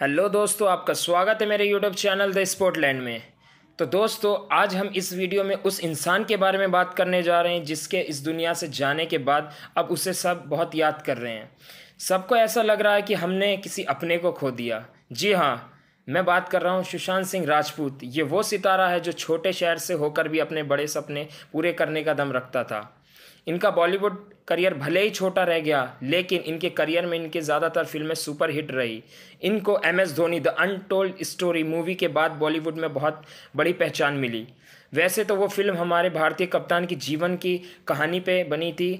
hello दोस्तों आपका स्वागत है मेरे यूट्यूब चैनल द स्पोर्टलैंड में तो दोस्तों आज हम इस वीडियो में उस इंसान के बारे में बात करने जा रहे हैं जिसके इस दुनिया से जाने के बाद अब उसे सब बहुत याद कर रहे हैं सबको ऐसा लग रहा है कि हमने किसी अपने को खो दिया जी हाँ मैं बात कर रहा हूँ सुशांत सिंह राजपूत ये वो सितारा है जो छोटे शहर से होकर भी अपने बड़े सपने पूरे करने का दम रखता था इनका बॉलीवुड करियर भले ही छोटा रह गया लेकिन इनके करियर में इनकी ज़्यादातर फिल्में सुपर हिट रही इनको M S Dhoni the untold story movie के बाद बॉलीवुड में बहुत बड़ी पहचान मिली वैसे तो वो फिल्म हमारे भारतीय कप्तान की जीवन की कहानी पे बनी थी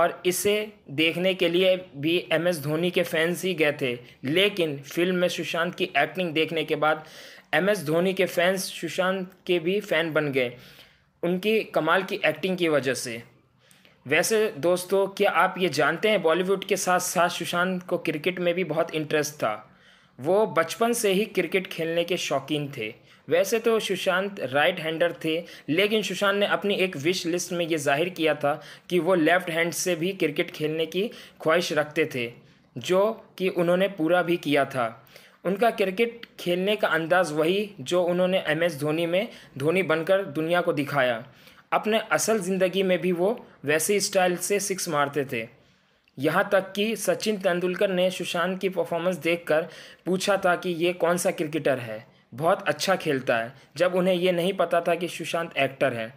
और इसे देखने के लिए भी एम एस धोनी के फैंस ही गए थे लेकिन फिल्म में सुशांत की एक्टिंग देखने के बाद एम एस धोनी के फैंस सुशांत के भी फ़ैन बन गए उनकी कमाल की एक्टिंग की वजह से वैसे दोस्तों क्या आप ये जानते हैं बॉलीवुड के साथ साथ सुशांत को क्रिकेट में भी बहुत इंटरेस्ट था वो बचपन से ही क्रिकेट खेलने के शौकीन थे वैसे तो सुशांत राइट हैंडर थे लेकिन सुशांत ने अपनी एक विश लिस्ट में ये जाहिर किया था कि वो लेफ्ट हैंड से भी क्रिकेट खेलने की ख्वाहिश रखते थे जो कि उन्होंने पूरा भी किया था उनका क्रिकेट खेलने का अंदाज़ वही जो उन्होंने एम एस धोनी में धोनी बनकर दुनिया को दिखाया अपने असल ज़िंदगी में भी वो वैसे स्टाइल से सिक्स मारते थे यहाँ तक कि सचिन तेंदुलकर ने सुशांत की परफॉर्मेंस देखकर पूछा था कि ये कौन सा क्रिकेटर है बहुत अच्छा खेलता है जब उन्हें यह नहीं पता था कि सुशांत एक्टर है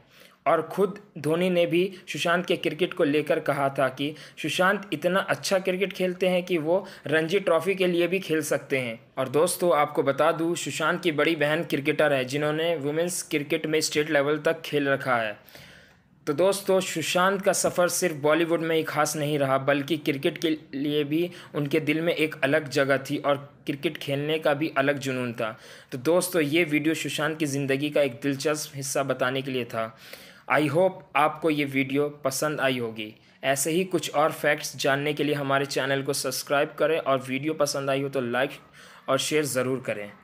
और खुद धोनी ने भी सुशांत के क्रिकेट को लेकर कहा था कि सुशांत इतना अच्छा क्रिकेट खेलते हैं कि वो रणजी ट्रॉफी के लिए भी खेल सकते हैं और दोस्तों आपको बता दूँ सुशांत की बड़ी बहन क्रिकेटर है जिन्होंने वुमेंस क्रिकेट में स्टेट लेवल तक खेल रखा है तो दोस्तों सुशांत का सफ़र सिर्फ बॉलीवुड में ही खास नहीं रहा बल्कि क्रिकेट के लिए भी उनके दिल में एक अलग जगह थी और क्रिकेट खेलने का भी अलग जुनून था तो दोस्तों ये वीडियो सुशांत की ज़िंदगी का एक दिलचस्प हिस्सा बताने के लिए था आई होप आपको ये वीडियो पसंद आई होगी ऐसे ही कुछ और फैक्ट्स जानने के लिए हमारे चैनल को सब्सक्राइब करें और वीडियो पसंद आई हो तो लाइक और शेयर ज़रूर करें